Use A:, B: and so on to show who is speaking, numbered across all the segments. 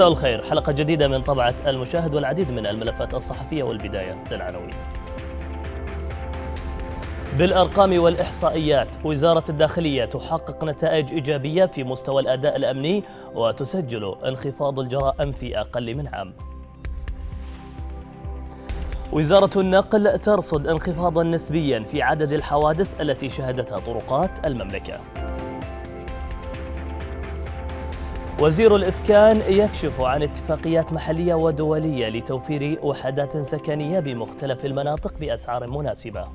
A: مساء الخير حلقة جديدة من طبعة المشاهد والعديد من الملفات الصحفية والبداية للعناوين بالأرقام والإحصائيات وزارة الداخلية تحقق نتائج إيجابية في مستوى الأداء الأمني وتسجل انخفاض الجرائم في أقل من عام وزارة النقل ترصد انخفاضا نسبيا في عدد الحوادث التي شهدتها طرقات المملكة وزير الإسكان يكشف عن اتفاقيات محلية ودولية لتوفير وحدات سكنية بمختلف المناطق بأسعار مناسبة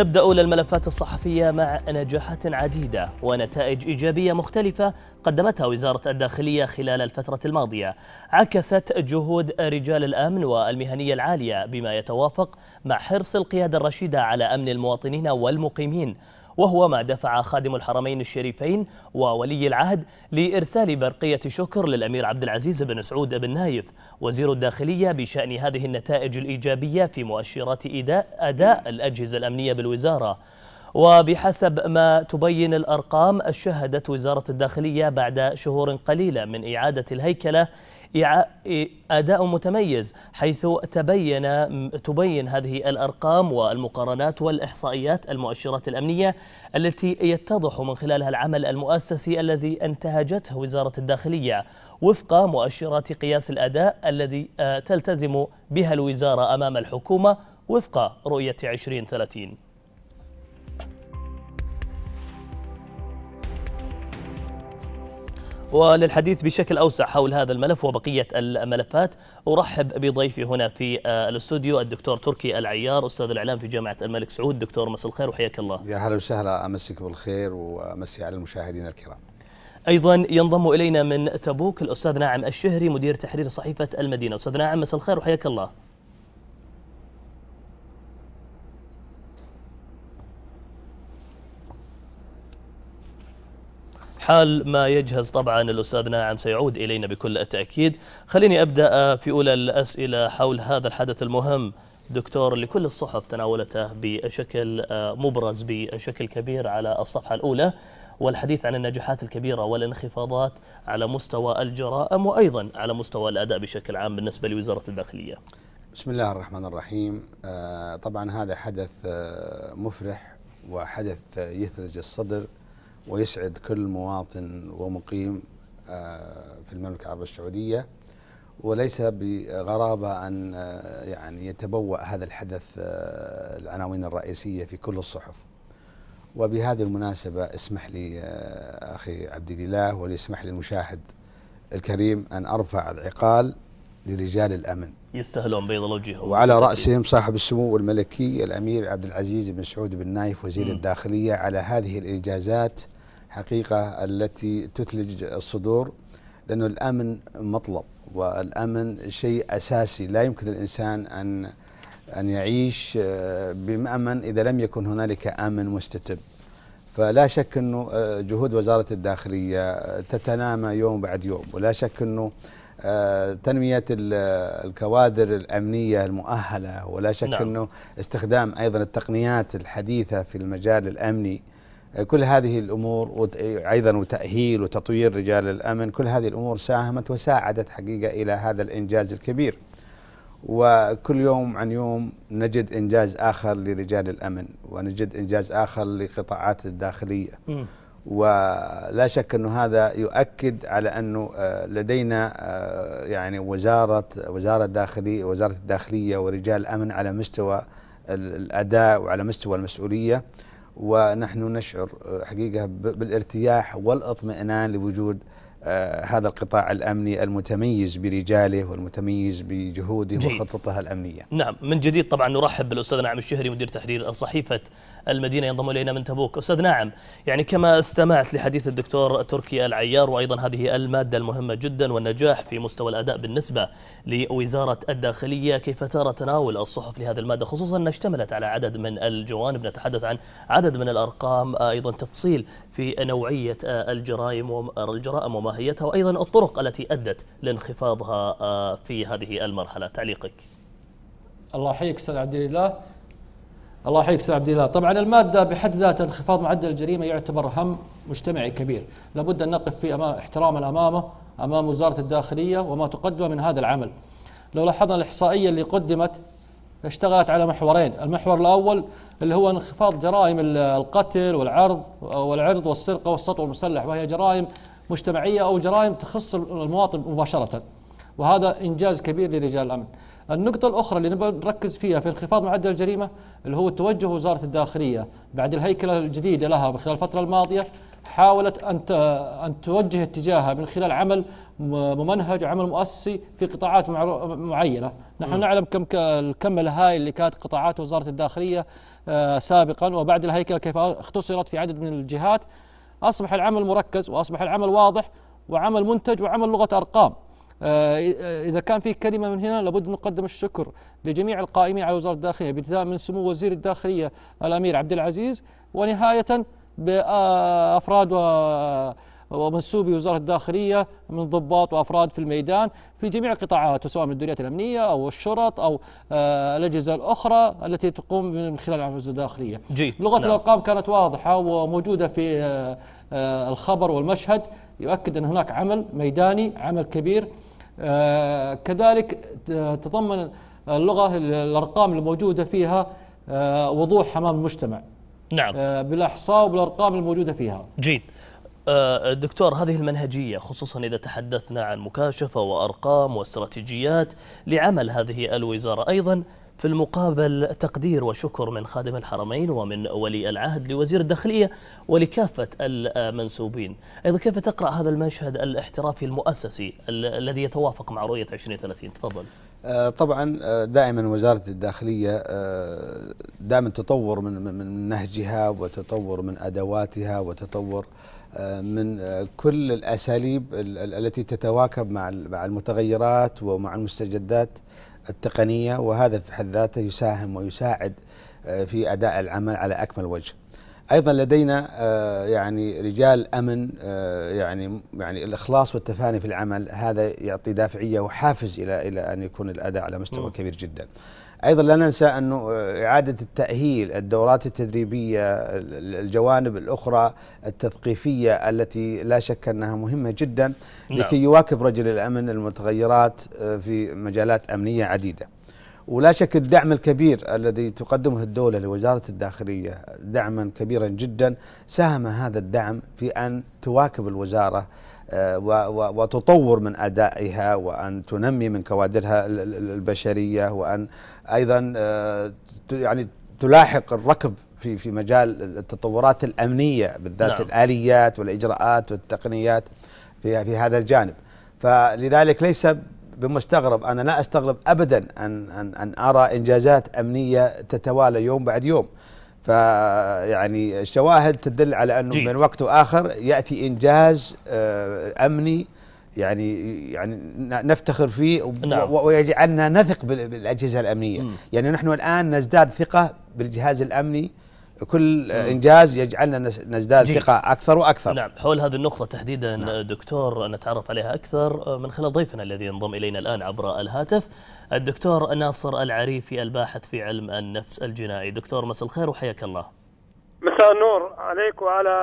A: نبدأ للملفات الصحفية مع نجاحات عديدة ونتائج إيجابية مختلفة قدمتها وزارة الداخلية خلال الفترة الماضية عكست جهود رجال الأمن والمهنية العالية بما يتوافق مع حرص القيادة الرشيدة على أمن المواطنين والمقيمين وهو ما دفع خادم الحرمين الشريفين وولي العهد لإرسال برقية شكر للأمير عبد العزيز بن سعود بن نايف وزير الداخلية بشأن هذه النتائج الإيجابية في مؤشرات أداء الأجهزة الأمنية بالوزارة وبحسب ما تبين الأرقام شهدت وزارة الداخلية بعد شهور قليلة من إعادة الهيكلة أداء متميز حيث تبين تبين هذه الأرقام والمقارنات والإحصائيات المؤشرات الأمنية التي يتضح من خلالها العمل المؤسسي الذي أنتهجته وزارة الداخلية وفق مؤشرات قياس الأداء الذي آه، تلتزم بها الوزارة أمام الحكومة وفق رؤية 2030 وللحديث بشكل أوسع حول هذا الملف وبقية الملفات أرحب بضيفي هنا في آه، الاستوديو الدكتور تركي العيار أستاذ الإعلام في جامعة الملك سعود دكتور مساء الخير وحياك الله يا
B: اهلا وسهلا أمسك بالخير وأمسي على
A: المشاهدين الكرام أيضا ينضم إلينا من تبوك الأستاذ ناعم الشهري مدير تحرير صحيفة المدينة أستاذ ناعم مساء الخير وحياك الله حال ما يجهز طبعا الأستاذ ناعم سيعود إلينا بكل التأكيد خليني أبدأ في أولى الأسئلة حول هذا الحدث المهم دكتور لكل الصحف تناولته بشكل آه، مبرز بشكل كبير على الصفحة الأولى والحديث عن النجاحات الكبيرة والانخفاضات على مستوى الجرائم وأيضا على مستوى الأداء بشكل عام بالنسبة لوزارة الداخلية
B: بسم الله الرحمن الرحيم آه، طبعا هذا حدث آه، مفرح وحدث يثلج الصدر ويسعد كل مواطن ومقيم آه، في المملكة العربية السعودية وليس بغرابة أن آه، يعني يتبوأ هذا الحدث آه، العناوين الرئيسية في كل الصحف وبهذه المناسبة اسمح لي أخي عبد الله وليسمح لي المشاهد الكريم أن أرفع العقال لرجال الأمن
A: يستاهلون بيض الله وجههم وعلى رأسهم
B: صاحب السمو الملكي الأمير عبد العزيز بن سعود بن نايف وزير م. الداخلية على هذه الإنجازات حقيقة التي تثلج الصدور لأنه الأمن مطلب والأمن شيء أساسي لا يمكن الإنسان أن أن يعيش آه، بأمن إذا لم يكن هنالك أمن مستتب فلا شك أنه آه، جهود وزارة الداخلية آه، تتنامى يوم بعد يوم ولا شك أنه تنمية الكوادر الأمنية المؤهلة ولا شك نعم. أنه استخدام أيضا التقنيات الحديثة في المجال الأمني كل هذه الامور ايضا وتاهيل وتطوير رجال الامن كل هذه الامور ساهمت وساعدت حقيقه الى هذا الانجاز الكبير. وكل يوم عن يوم نجد انجاز اخر لرجال الامن ونجد انجاز اخر لقطاعات الداخليه. ولا شك انه هذا يؤكد على انه آه، لدينا آه، يعني وزاره وزاره داخليه وزاره الداخليه ورجال الامن على مستوى الاداء وعلى مستوى المسؤوليه. ونحن نشعر آه، حقيقة بالارتياح والاطمئنان لوجود آه، هذا القطاع الامني المتميز برجاله والمتميز بجهوده وخططها الامنيه.
A: نعم من جديد طبعا نرحب بالاستاذ نعم الشهري مدير تحرير صحيفه المدينة ينضم إلينا من تبوك أستاذ ناعم يعني كما استمعت لحديث الدكتور تركي العيار وأيضا هذه المادة المهمة جدا والنجاح في مستوى الأداء بالنسبة لوزارة الداخلية كيف ترى تناول الصحف لهذه المادة خصوصا أنها اشتملت على عدد من الجوانب نتحدث عن عدد من الأرقام أيضا تفصيل في نوعية الجرائم الجرائم وماهيتها وأيضا الطرق التي أدت لانخفاضها آه، في هذه المرحلة تعليقك
C: الله يحييك استاذ عبد الله الله يحييك استاذ عبد الله طبعا الماده بحد ذاتها انخفاض معدل الجريمه يعتبر هم مجتمعي كبير لابد ان نقف في أمام احتراما امامه امام وزاره الداخليه وما تقدمه من هذا العمل لو لاحظنا الاحصائيه اللي قدمت اشتغلت على محورين المحور الاول اللي هو انخفاض جرائم القتل والعرض والعرض والسرقه والسطو المسلح وهي جرائم مجتمعيه او جرائم تخص المواطن مباشره وهذا انجاز كبير لرجال الامن النقطة الأخرى اللي نبغى نركز فيها في انخفاض معدل الجريمة اللي هو توجه وزارة الداخلية بعد الهيكلة الجديدة لها خلال الفترة الماضية حاولت أن أن توجه اتجاهها من خلال عمل ممنهج وعمل مؤسسي في قطاعات معينة نحن م. نعلم كم الكم الهائل اللي كانت قطاعات وزارة الداخلية آه، سابقا وبعد الهيكلة كيف اختصرت في عدد من الجهات أصبح العمل مركز وأصبح العمل واضح وعمل منتج وعمل لغة أرقام آه، إذا كان في كلمة من هنا لابد أن نقدم الشكر لجميع القائمين على وزارة الداخلية ابتداء من سمو وزير الداخلية الأمير عبد العزيز ونهاية بأفراد و ومنسوبي وزارة الداخلية من ضباط وأفراد في الميدان في جميع القطاعات سواء من الدوريات الأمنية أو الشرط أو آه، الأجهزة الأخرى التي تقوم من خلال عمل الداخلية جيد. لغة نعم. الأرقام كانت واضحة وموجودة في آه، الخبر والمشهد يؤكد أن هناك عمل ميداني عمل كبير آه، كذلك تتضمن اللغة الأرقام الموجودة فيها آه، وضوح أمام المجتمع نعم آه، بالأحصاء وبالأرقام الموجودة فيها جيد
A: دكتور هذه المنهجية خصوصا إذا تحدثنا عن مكاشفة وأرقام واستراتيجيات لعمل هذه الوزارة أيضا في المقابل تقدير وشكر من خادم الحرمين ومن ولي العهد لوزير الداخلية ولكافة المنسوبين أيضا كيف تقرأ هذا المشهد الاحترافي المؤسسي الذي يتوافق مع رؤية 2030 تفضل
B: آه، طبعا آه، دائما وزارة الداخلية آه، دائما تطور من, من نهجها وتطور من أدواتها وتطور من كل الأساليب التي تتواكب مع المتغيرات ومع المستجدات التقنيه وهذا في حد ذاته يساهم ويساعد آه، في اداء العمل على اكمل وجه. ايضا لدينا آه، يعني رجال امن آه، يعني يعني الاخلاص والتفاني في العمل هذا يعطي دافعيه وحافز الى الى ان يكون الاداء على مستوى كبير جدا. ايضا لا ننسى انه آه، اعاده التاهيل الدورات التدريبيه الجوانب الاخرى التثقيفيه التي لا شك انها مهمه جدا نعم. لكي يواكب رجل الامن المتغيرات آه، في مجالات امنيه عديده. ولا شك الدعم الكبير الذي تقدمه الدولة لوزارة الداخلية دعما كبيرا جدا ساهم هذا الدعم في أن تواكب الوزارة آه، وتطور من أدائها وأن تنمي من كوادرها البشرية وأن أيضا آه، يعني تلاحق الركب في في مجال التطورات الأمنية بالذات نعم. الآليات والإجراءات والتقنيات في في هذا الجانب فلذلك ليس بمستغرب أنا لا أستغرب أبدا أن أن أن أرى إنجازات أمنية تتوالى يوم بعد يوم فيعني الشواهد تدل على انه بين وقت واخر ياتي انجاز آه، امني يعني يعني نفتخر فيه نعم. ويجعلنا نثق بالاجهزه الامنيه، م. يعني نحن الان نزداد ثقه بالجهاز الامني كل انجاز يجعلنا نزداد جي. ثقه اكثر واكثر. نعم،
A: حول هذه النقطه تحديدا نعم. دكتور نتعرف عليها اكثر من خلال ضيفنا الذي ينضم الينا الان عبر الهاتف الدكتور ناصر العريفي الباحث في علم النفس الجنائي. دكتور مساء الخير وحياك الله.
D: مساء النور عليك وعلى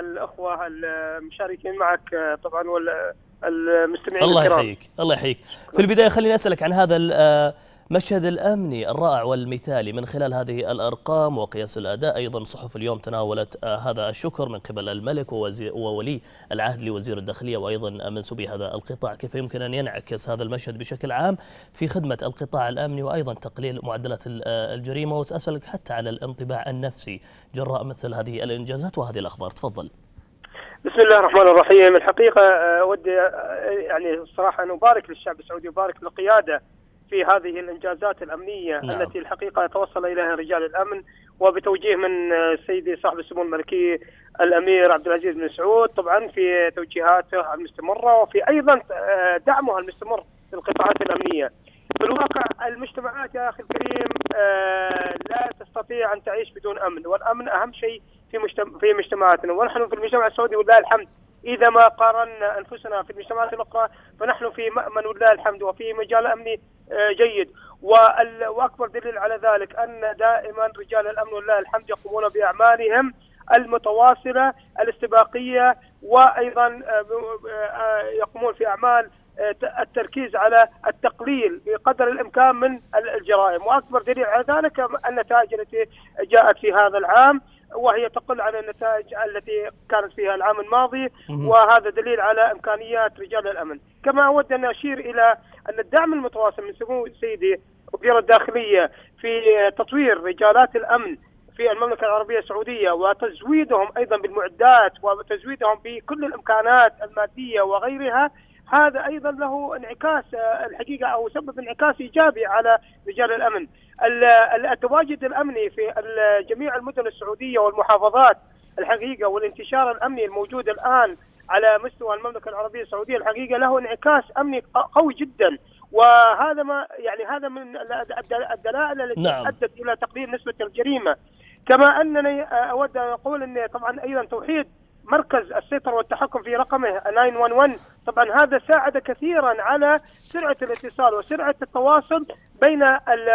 D: الاخوه المشاركين معك طبعا والمستمعين الله يحييك،
A: الله يحييك. في البدايه خليني اسالك عن هذا آه، مشهد الأمني الرائع والمثالي من خلال هذه الأرقام وقياس الأداء أيضا صحف اليوم تناولت آه، هذا الشكر من قبل الملك وولي العهد لوزير الداخلية وأيضا منسوبي هذا القطاع كيف يمكن أن ينعكس هذا المشهد بشكل عام في خدمة القطاع الأمني وأيضا تقليل معدلات آه، الجريمة وسأسألك حتى على الانطباع النفسي جراء مثل هذه الإنجازات وهذه الأخبار تفضل
D: بسم الله الرحمن الرحيم الحقيقة آه، أود يعني الصراحة أن أبارك للشعب السعودي وأبارك للقيادة في هذه الانجازات الامنيه نعم. التي الحقيقه توصل اليها رجال الامن وبتوجيه من سيدي صاحب السمو الملكي الامير عبد العزيز بن سعود طبعا في توجيهاته المستمره وفي ايضا آه، دعمه المستمر للقطاعات الامنيه. في الواقع المجتمعات يا اخي الكريم آه، لا تستطيع ان تعيش بدون امن والامن اهم شيء في مجتمع في مجتمعاتنا ونحن في المجتمع السعودي ولله الحمد إذا ما قارنا أنفسنا في المجتمعات الأخرى فنحن في مأمن ولله الحمد وفي مجال أمني آه، جيد وأكبر دليل على ذلك أن دائما رجال الأمن ولله الحمد يقومون بأعمالهم المتواصلة الاستباقية وأيضا آه، آه، يقومون في أعمال التركيز على التقليل بقدر الامكان من الجرائم واكبر دليل على ذلك النتائج التي جاءت في هذا العام وهي تقل على النتائج التي كانت فيها العام الماضي وهذا دليل على امكانيات رجال الامن كما اود ان اشير الى ان الدعم المتواصل من سمو سيدي وزير الداخليه في تطوير رجالات الامن في المملكه العربيه السعوديه وتزويدهم ايضا بالمعدات وتزويدهم بكل الامكانات الماديه وغيرها هذا ايضا له انعكاس آه، الحقيقه او سبب انعكاس ايجابي على رجال الامن التواجد الامني في جميع المدن السعوديه والمحافظات الحقيقه والانتشار الامني الموجود الان على مستوى المملكه العربيه السعوديه الحقيقه له انعكاس امني قوي جدا وهذا ما يعني هذا من الدلائل التي نعم. ادت الى تقليل نسبه الجريمه كما انني آه، اود ان اقول ان طبعا ايضا توحيد مركز السيطرة والتحكم في رقمه 911 طبعا هذا ساعد كثيرا على سرعة الاتصال وسرعة التواصل بين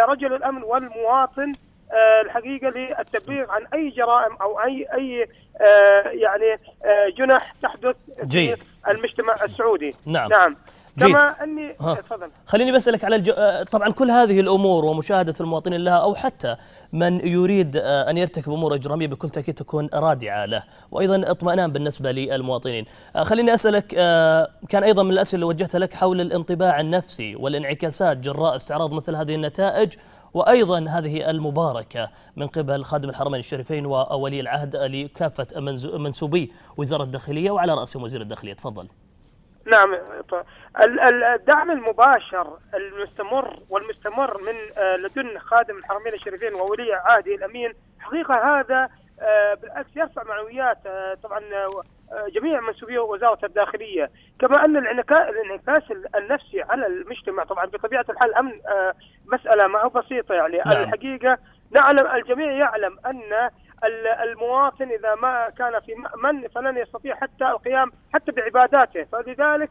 D: رجل الأمن والمواطن آه، الحقيقة للتبليغ عن أي جرائم أو أي أي آه، يعني آه، جنح تحدث في المجتمع السعودي نعم, نعم. جيد. كما اني إيه، تفضل
A: خليني بسالك على الج... آه، طبعا كل هذه الامور ومشاهده المواطنين لها او حتى من يريد آه، ان يرتكب امور اجراميه بكل تاكيد تكون رادعه له وايضا اطمئنان بالنسبه للمواطنين آه، خليني اسالك كان ايضا من الاسئله اللي وجهتها لك حول الانطباع النفسي والانعكاسات جراء استعراض مثل هذه النتائج وايضا هذه المباركه من قبل خادم الحرمين الشريفين وولي العهد لكافه منسوبي وزاره الداخليه وعلى راسهم وزير الداخليه تفضل
D: نعم الدعم المباشر المستمر والمستمر من آه، لدن خادم الحرمين الشريفين وولي عهده الامين حقيقه هذا آه، بالعكس يرفع معنويات آه، طبعا جميع منسوبي وزاره الداخليه، كما ان الانعكاس النفسي على المجتمع طبعا بطبيعه الحال امن مساله ما هو بسيطه يعني نعم. الحقيقه نعلم الجميع يعلم ان المواطن اذا ما كان في مأمن فلن يستطيع حتى القيام حتى بعباداته فلذلك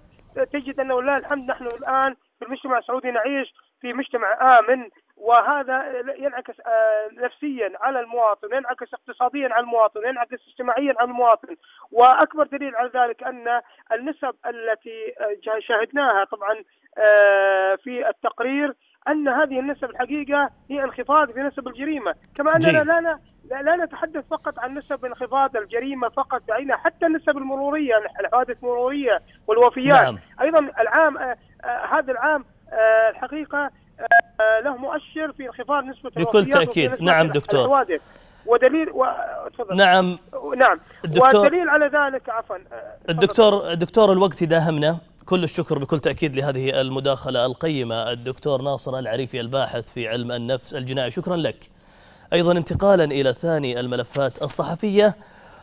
D: تجد انه لله الحمد نحن الان في المجتمع السعودي نعيش في مجتمع امن وهذا ينعكس آه، نفسيا على المواطن ينعكس اقتصاديا على المواطن ينعكس اجتماعيا على المواطن واكبر دليل على ذلك ان النسب التي آه، شاهدناها طبعا آه، في التقرير ان هذه النسب الحقيقه هي انخفاض في نسب الجريمه، كما اننا لا لا نتحدث فقط عن نسب انخفاض الجريمه فقط بعينها، حتى النسب المروريه الحوادث المروريه والوفيات، نعم. ايضا العام آه آه هذا العام آه الحقيقه آه، آه، له مؤشر في انخفاض نسبه بكل تاكيد نعم دكتور الحوادث. ودليل و... تفضل. نعم
A: نعم الدكتور... ودليل
D: على ذلك عفوا
A: آه، الدكتور دكتور الوقت داهمنا كل الشكر بكل تأكيد لهذه المداخلة القيمة الدكتور ناصر العريفي الباحث في علم النفس الجنائي شكرا لك أيضا انتقالا إلى ثاني الملفات الصحفية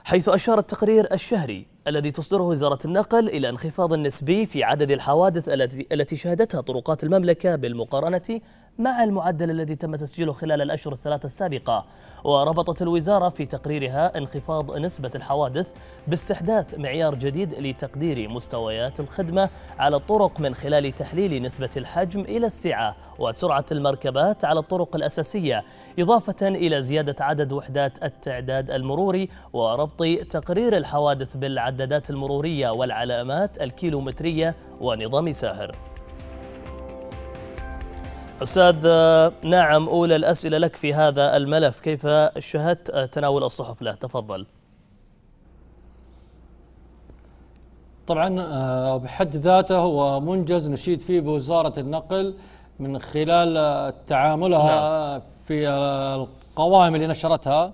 A: حيث أشار التقرير الشهري الذي تصدره وزارة النقل إلى انخفاض نسبي في عدد الحوادث التي شهدتها طرقات المملكة بالمقارنة مع المعدل الذي تم تسجيله خلال الأشهر الثلاثة السابقة وربطت الوزارة في تقريرها انخفاض نسبة الحوادث باستحداث معيار جديد لتقدير مستويات الخدمة على الطرق من خلال تحليل نسبة الحجم إلى السعة وسرعة المركبات على الطرق الأساسية إضافة إلى زيادة عدد وحدات التعداد المروري وربط تقرير الحوادث بالعدادات المرورية والعلامات الكيلومترية ونظام ساهر أستاذ آه، نعم أولى الأسئلة لك في هذا الملف كيف شاهدت آه، تناول الصحف له تفضل
C: طبعا آه، بحد ذاته هو منجز نشيد فيه بوزارة النقل من خلال تعاملها نعم. في القوائم اللي نشرتها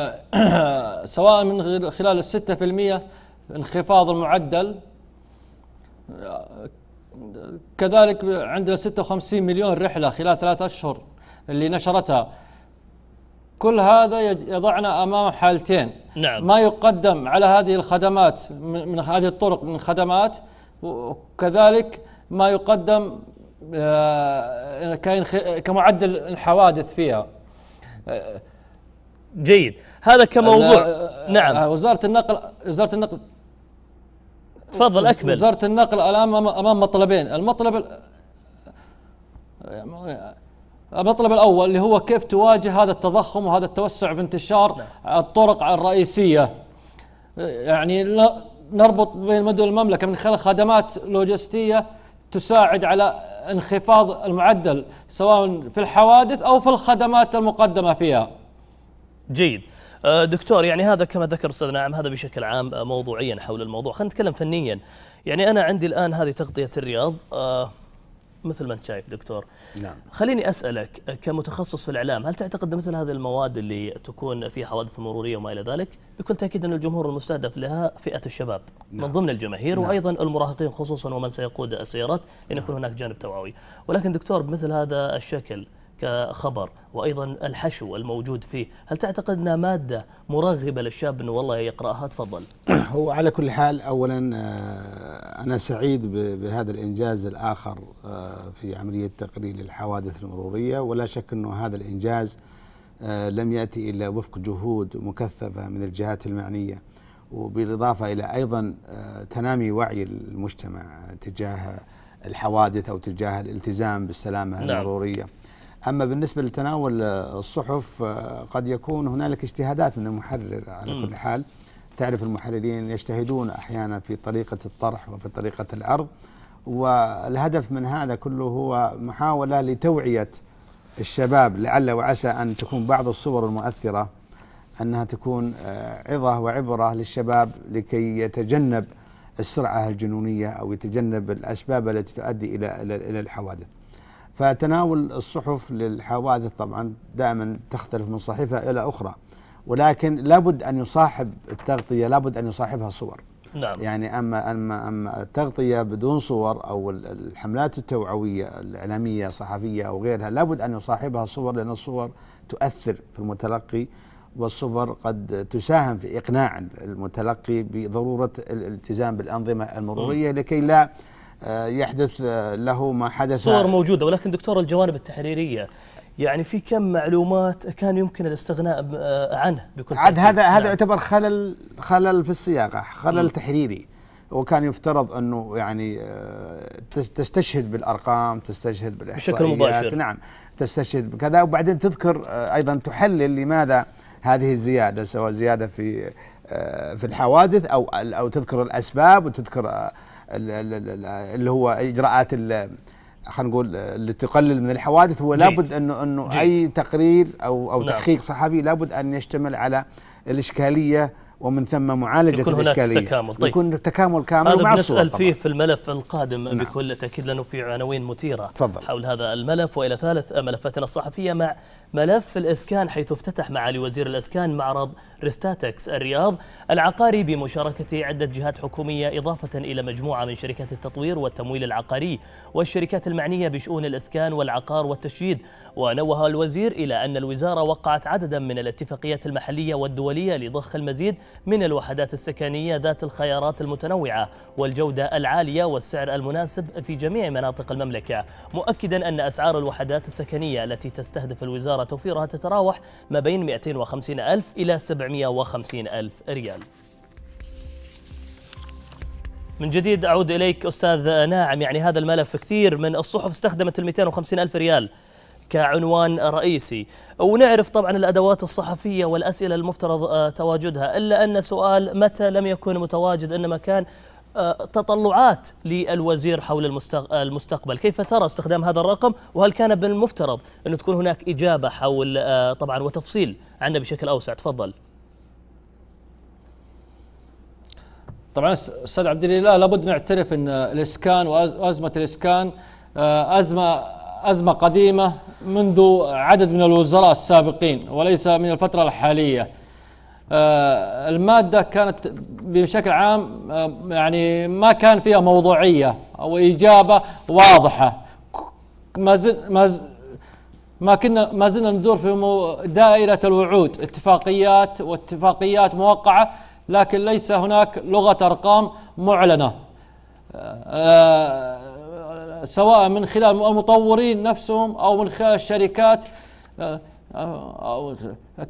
C: سواء من خلال الستة في المية انخفاض المعدل كذلك عندنا 56 مليون رحلة خلال ثلاثة أشهر اللي نشرتها كل هذا يضعنا أمام حالتين نعم. ما يقدم على هذه الخدمات من هذه الطرق من خدمات وكذلك ما يقدم آه، كمعدل الحوادث فيها جيد هذا كموضوع نعم آه، وزارة النقل وزارة النقل تفضل اكمل وزاره النقل الان امام مطلبين المطلب المطلب الاول اللي هو كيف تواجه هذا التضخم وهذا التوسع بانتشار نعم. الطرق الرئيسيه يعني نربط بين مدن المملكه من خلال خدمات لوجستيه تساعد على انخفاض المعدل سواء في الحوادث او في الخدمات المقدمه
A: فيها. جيد. آه، دكتور يعني هذا كما ذكر استاذ نعم هذا بشكل عام آه، موضوعيا حول الموضوع خلينا نتكلم فنيا يعني انا عندي الان هذه تغطيه الرياض آه، مثل ما انت شايف دكتور نعم خليني اسالك كمتخصص في الاعلام هل تعتقد مثل هذه المواد اللي تكون في حوادث مروريه وما الى ذلك بكل تاكيد ان الجمهور المستهدف لها فئه الشباب نعم. من ضمن الجماهير نعم. وايضا المراهقين خصوصا ومن سيقود السيارات لان نعم. يكون هناك جانب توعوي ولكن دكتور بمثل هذا الشكل كخبر وايضا الحشو الموجود فيه، هل تعتقد انها ماده مرغبه للشاب انه والله يقراها؟ تفضل. هو
B: على كل حال اولا آه، انا سعيد بهذا الانجاز الاخر آه، في عمليه تقليل الحوادث المروريه ولا شك انه هذا الانجاز آه، لم ياتي الا وفق جهود مكثفه من الجهات المعنيه وبالاضافه الى ايضا تنامي وعي المجتمع تجاه الحوادث او تجاه الالتزام بالسلامه نعم. المروريه. نعم. أما بالنسبة لتناول الصحف آه، قد يكون هنالك اجتهادات من المحرر على كل حال تعرف المحررين يجتهدون أحيانا في طريقة الطرح وفي طريقة العرض والهدف من هذا كله هو محاولة لتوعية الشباب لعل وعسى أن تكون بعض الصور المؤثرة أنها تكون آه، عظة وعبرة للشباب لكي يتجنب السرعة الجنونية أو يتجنب الأسباب التي تؤدي إلى إلى الحوادث فتناول الصحف للحوادث طبعا دائما تختلف من صحيفة إلى أخرى ولكن لابد أن يصاحب التغطية لابد أن يصاحبها صور نعم. يعني أما, أما, أما التغطية بدون صور أو الحملات التوعوية الإعلامية الصحفية أو غيرها لابد أن يصاحبها صور لأن الصور تؤثر في المتلقي والصور قد تساهم في إقناع المتلقي بضرورة الالتزام بالأنظمة المرورية لكي لا آه، يحدث آه، له ما حدث صور
A: موجودة ولكن دكتور الجوانب التحريرية يعني في كم معلومات كان يمكن الاستغناء آه، عنه بكل عاد هذا نعم. هذا
B: يعتبر خلل خلل في السياقة خلل م. تحريري وكان يفترض انه يعني تستشهد بالارقام تستشهد بالاحصائيات بشكل مباشر نعم تستشهد بكذا وبعدين تذكر ايضا تحلل لماذا هذه الزياده سواء زياده في في الحوادث او او تذكر الاسباب وتذكر اللي هو اجراءات خلينا نقول اللي تقلل من الحوادث هو لابد انه انه اي تقرير او او نعم. تحقيق صحفي لابد ان يشتمل على الاشكاليه ومن ثم معالجة يكون هناك تكامل طيب. يكون تكامل كامل هذا بنسأل فيه
A: في الملف القادم نعم. بكل تأكيد لأنه في عناوين مثيرة تفضل. حول هذا الملف وإلى ثالث ملفاتنا الصحفية مع ملف الإسكان حيث افتتح معالي وزير الإسكان معرض ريستاتكس الرياض العقاري بمشاركة عدة جهات حكومية إضافة إلى مجموعة من شركات التطوير والتمويل العقاري والشركات المعنية بشؤون الإسكان والعقار والتشييد ونوه الوزير إلى أن الوزارة وقعت عددا من الاتفاقيات المحلية والدولية لضخ المزيد من الوحدات السكنية ذات الخيارات المتنوعة والجودة العالية والسعر المناسب في جميع مناطق المملكة مؤكدا أن أسعار الوحدات السكنية التي تستهدف الوزارة توفيرها تتراوح ما بين 250 ألف إلى 750 ألف ريال من جديد أعود إليك أستاذ ناعم يعني هذا الملف كثير من الصحف استخدمت ال 250 ألف ريال كعنوان رئيسي ونعرف طبعا الأدوات الصحفية والأسئلة المفترض آه، تواجدها إلا أن سؤال متى لم يكن متواجد إنما كان آه، تطلعات للوزير حول آه، المستقبل كيف ترى استخدام هذا الرقم وهل كان بالمفترض أن تكون هناك إجابة حول طبعا وتفصيل
C: عنه بشكل أوسع تفضل طبعا استاذ عبد الاله لابد نعترف ان الاسكان وازمه الاسكان ازمه أزمة قديمة منذ عدد من الوزراء السابقين وليس من الفترة الحالية آه، المادة كانت بشكل عام آه، يعني ما كان فيها موضوعية أو إجابة واضحة ما زل ما كنا ما زلنا ندور في دائرة الوعود اتفاقيات واتفاقيات موقعة لكن ليس هناك لغة أرقام معلنة آه، سواء من خلال المطورين نفسهم او من خلال الشركات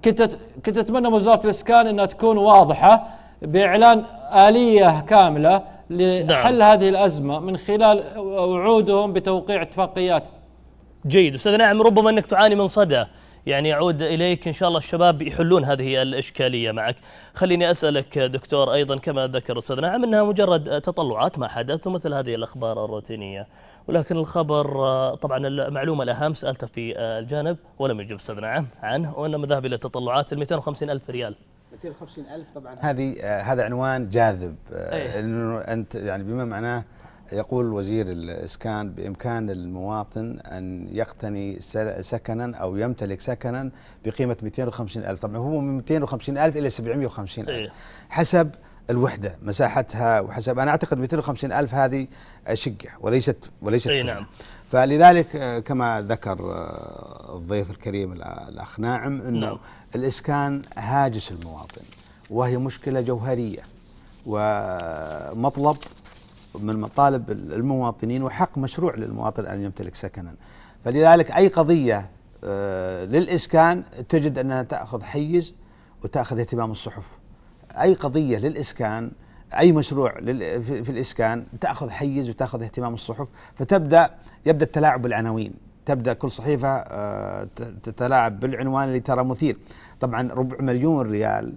C: كنت كنت اتمنى وزاره الاسكان انها تكون واضحه باعلان اليه كامله لحل نعم. هذه الازمه من خلال وعودهم بتوقيع اتفاقيات. جيد استاذ ناعم ربما انك تعاني من صدى يعني يعود إليك إن شاء
A: الله الشباب يحلون هذه الإشكالية معك خليني أسألك دكتور أيضا كما ذكر أستاذ نعم أنها مجرد تطلعات ما حدث ومثل هذه الأخبار الروتينية ولكن الخبر طبعا المعلومة الأهم سألته في الجانب ولم يجب أستاذ نعم عنه وإنما ذهب إلى تطلعات ال 250 ألف ريال
B: 250 ألف طبعا هذه آه، هذا عنوان جاذب أيه. أنت يعني بما معناه يقول وزير الإسكان بإمكان المواطن أن يقتني سكنا أو يمتلك سكنا بقيمة 250 ألف طبعا هو من 250 ألف إلى 750 ألف إيه. حسب الوحدة مساحتها وحسب أنا أعتقد 250 ألف هذه شقة وليست وليست أي نعم فلذلك آه، كما ذكر آه، الضيف الكريم الأخ ناعم أنه نعم. الإسكان هاجس المواطن وهي مشكلة جوهرية ومطلب من مطالب المواطنين وحق مشروع للمواطن أن يمتلك سكنا فلذلك أي قضية آه، للإسكان تجد أنها تأخذ حيز وتأخذ اهتمام الصحف أي قضية للإسكان أي مشروع في الإسكان تأخذ حيز وتأخذ اهتمام الصحف فتبدأ يبدأ التلاعب بالعناوين تبدأ كل صحيفة آه، تتلاعب بالعنوان اللي ترى مثير طبعا ربع مليون ريال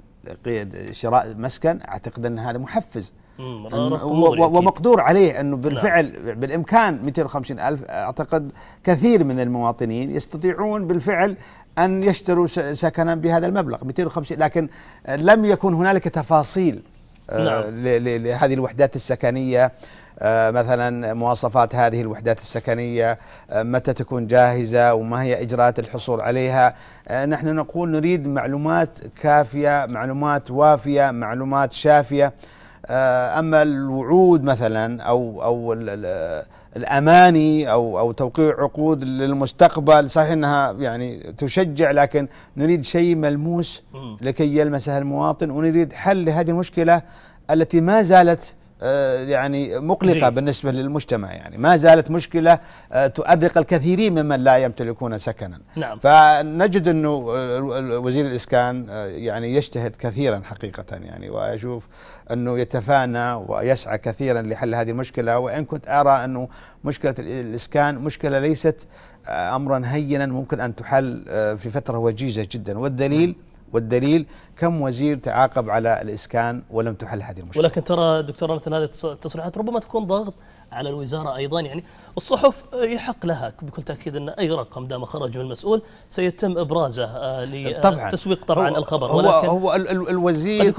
B: شراء مسكن أعتقد أن هذا محفز
A: ومقدور
B: عليه انه نعم. بالفعل بالامكان 250 الف اعتقد كثير من المواطنين يستطيعون بالفعل ان يشتروا سكنا بهذا المبلغ 250 لكن لم يكن هنالك تفاصيل آه، نعم. لهذه الوحدات السكنيه آه، مثلا مواصفات هذه الوحدات السكنيه آه، متى تكون جاهزه وما هي اجراءات الحصول عليها نحن نقول نريد معلومات كافيه معلومات وافيه معلومات شافيه آه، اما الوعود مثلا او او الاماني او او توقيع عقود للمستقبل صحيح انها يعني تشجع لكن نريد شيء ملموس لكي يلمسه المواطن ونريد حل لهذه المشكله التي ما زالت آه، يعني مقلقة جي. بالنسبة للمجتمع يعني ما زالت مشكلة آه، تؤرق الكثيرين ممن لا يمتلكون سكنا نعم. فنجد أنه وزير الإسكان آه، يعني يجتهد كثيرا حقيقة يعني وأشوف أنه يتفانى ويسعى كثيرا لحل هذه المشكلة وإن كنت أرى أنه مشكلة الإسكان مشكلة ليست أمرا هينا ممكن أن تحل في فترة وجيزة جدا والدليل م. والدليل كم وزير تعاقب على الإسكان ولم تحل هذه
A: المشكلة ولكن ترى دكتور مثل هذه التصريحات ربما تكون ضغط على الوزارة أيضا يعني الصحف يحق لها بكل تأكيد أن أي رقم دام خرج من المسؤول سيتم إبرازه آه، لتسويق طبعا هو الخبر ولكن هو, هو الوزير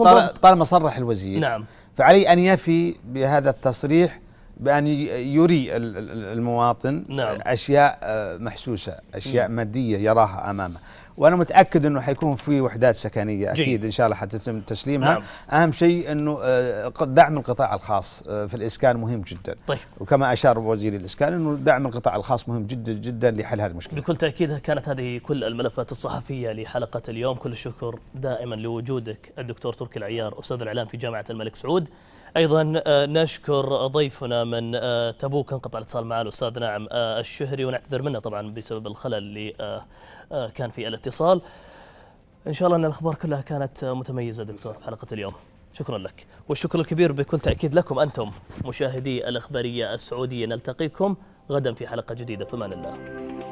B: طالما صرح الوزير نعم فعلي أن يفي بهذا التصريح بأن يري المواطن نعم. أشياء آه، محسوسة أشياء مادية يراها أمامه وانا متاكد انه حيكون في وحدات سكنيه اكيد جيد. ان شاء الله حتتم تسليمها نعم. اهم شيء انه آه، دعم القطاع الخاص آه، في الاسكان مهم جدا طيب. وكما اشار وزير الاسكان انه دعم القطاع الخاص مهم جدا جدا لحل هذه المشكله
A: بكل تاكيد كانت هذه كل الملفات الصحفيه لحلقه اليوم كل الشكر دائما لوجودك الدكتور تركي العيار استاذ الاعلام في جامعه الملك سعود ايضا آه، نشكر ضيفنا من آه، تبوك انقطع الاتصال مع الاستاذ ناعم آه، الشهري ونعتذر منه طبعا بسبب الخلل اللي كان في الاتصال. ان شاء الله ان الاخبار كلها كانت متميزه دكتور في حلقه اليوم. شكرا لك والشكر الكبير بكل تاكيد لكم انتم مشاهدي الاخباريه السعوديه نلتقيكم غدا في حلقه جديده في امان الله.